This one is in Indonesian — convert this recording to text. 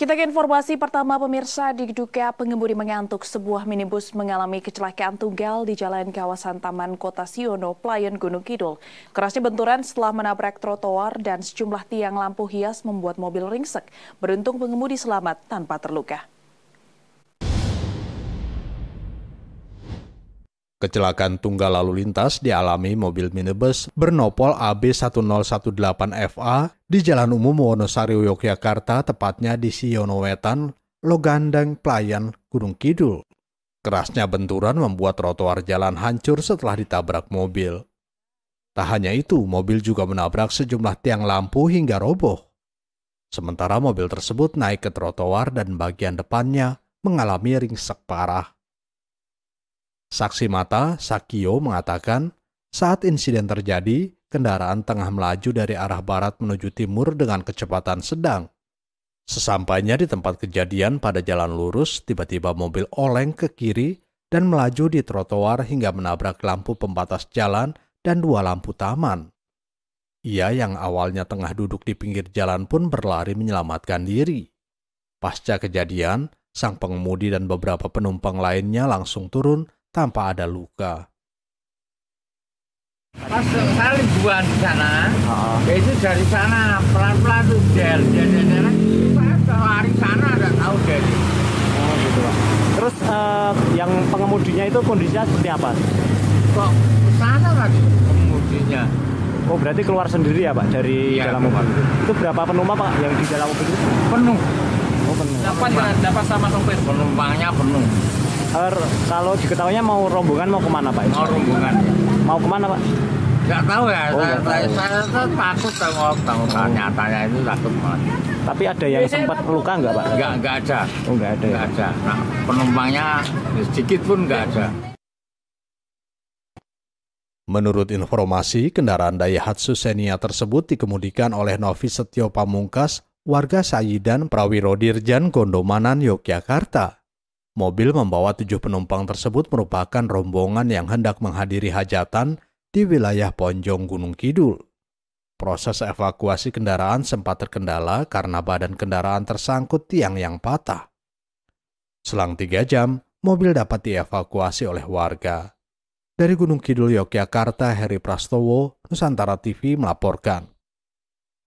Kita ke informasi pertama pemirsa di Duka pengemudi mengantuk sebuah minibus mengalami kecelakaan tunggal di jalan kawasan Taman Kota Siono, Playon Gunung Kidul. Kerasnya benturan setelah menabrak trotoar dan sejumlah tiang lampu hias membuat mobil ringsek. Beruntung pengemudi selamat tanpa terluka. Kecelakaan tunggal lalu lintas dialami mobil minibus bernopol AB1018FA di Jalan Umum Wonosari, Yogyakarta, tepatnya di Siono Wetan, Logandang, Pelayan, Gunung Kidul. Kerasnya benturan membuat trotoar jalan hancur setelah ditabrak mobil. Tak hanya itu, mobil juga menabrak sejumlah tiang lampu hingga roboh. Sementara mobil tersebut naik ke trotoar dan bagian depannya mengalami ringsek parah. Saksi mata, Sakio, mengatakan saat insiden terjadi, kendaraan tengah melaju dari arah barat menuju timur dengan kecepatan sedang. Sesampainya di tempat kejadian pada jalan lurus, tiba-tiba mobil oleng ke kiri dan melaju di trotoar hingga menabrak lampu pembatas jalan dan dua lampu taman. Ia yang awalnya tengah duduk di pinggir jalan pun berlari menyelamatkan diri. Pasca kejadian, sang pengemudi dan beberapa penumpang lainnya langsung turun tanpa ada luka. Pas saya liburan di sana, oh. itu dari sana pelan-pelan tuh der, der, der, der, saya lari sana nggak tahu dari. Oh gitu pak. Terus uh, yang pengemudinya itu kondisinya seperti apa? Kok sana lagi pengemudinya? Oh berarti keluar sendiri ya pak dari ya, dalam mobil? Itu. itu berapa penumpang pak yang di dalam mobil itu? Penuh. Oh penuh. Dapat dapat sama sopir. Penumpangnya penuh. Er, kalau diketahuinya mau rombongan mau kemana Pak? Mau rombongan. Mau kemana Pak? Gak tahu ya. Oh, saya, saya, saya, saya kan takut sama tahu oh. nyatanya itu takut banget. Tapi ada yang sempat luka nggak Pak? Nggak, nggak ada. Oh, nggak ada. Ya? Nggak ya? ada. Nah, penumpangnya sedikit pun nggak ada. Menurut informasi, kendaraan Daihatsu Xenia tersebut dikemudikan oleh Novi Setio Pamungkas, warga Sayidan Prawirodirjan Gondomanan, Yogyakarta. Mobil membawa tujuh penumpang tersebut merupakan rombongan yang hendak menghadiri hajatan di wilayah Ponjong Gunung Kidul. Proses evakuasi kendaraan sempat terkendala karena badan kendaraan tersangkut tiang yang patah. Selang tiga jam, mobil dapat dievakuasi oleh warga. Dari Gunung Kidul Yogyakarta, Heri Prastowo, Nusantara TV melaporkan.